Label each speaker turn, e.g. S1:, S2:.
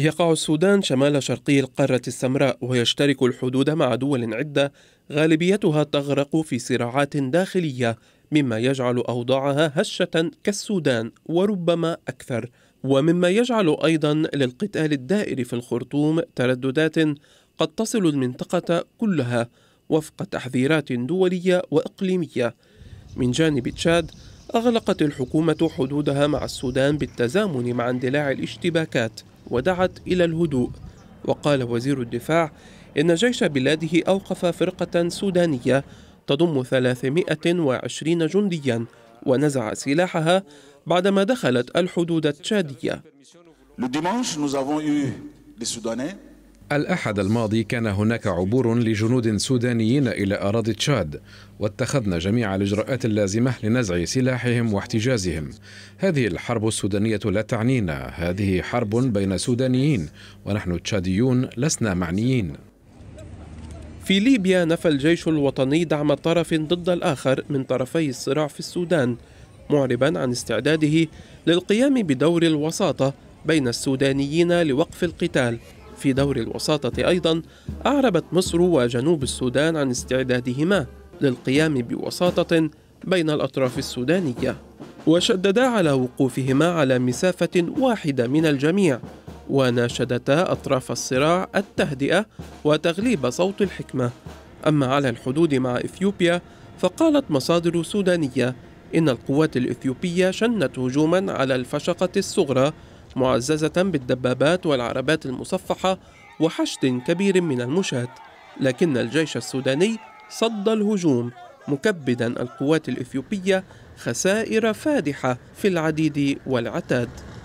S1: يقع السودان شمال شرقي القارة السمراء ويشترك الحدود مع دول عدة غالبيتها تغرق في صراعات داخلية مما يجعل أوضاعها هشة كالسودان وربما أكثر ومما يجعل أيضا للقتال الدائر في الخرطوم ترددات قد تصل المنطقة كلها وفق تحذيرات دولية وإقليمية من جانب تشاد أغلقت الحكومة حدودها مع السودان بالتزامن مع اندلاع الاشتباكات ودعت إلى الهدوء وقال وزير الدفاع إن جيش بلاده أوقف فرقة سودانية تضم 320 جنديا ونزع سلاحها بعدما دخلت الحدود التشادية
S2: الأحد الماضي كان هناك عبور لجنود سودانيين إلى أراضي تشاد واتخذنا جميع الإجراءات اللازمة لنزع سلاحهم واحتجازهم هذه الحرب السودانية لا تعنينا هذه حرب بين سودانيين ونحن تشاديون لسنا معنيين في ليبيا
S1: نفى الجيش الوطني دعم طرف ضد الآخر من طرفي الصراع في السودان معربا عن استعداده للقيام بدور الوساطة بين السودانيين لوقف القتال في دور الوساطة أيضا أعربت مصر وجنوب السودان عن استعدادهما للقيام بوساطة بين الأطراف السودانية وشددا على وقوفهما على مسافة واحدة من الجميع وناشدتا أطراف الصراع التهدئة وتغليب صوت الحكمة أما على الحدود مع إثيوبيا فقالت مصادر سودانية إن القوات الإثيوبية شنت هجوما على الفشقة الصغرى معززة بالدبابات والعربات المصفحة وحشد كبير من المشاة لكن الجيش السوداني صد الهجوم مكبدا القوات الإثيوبية خسائر فادحة في العديد والعتاد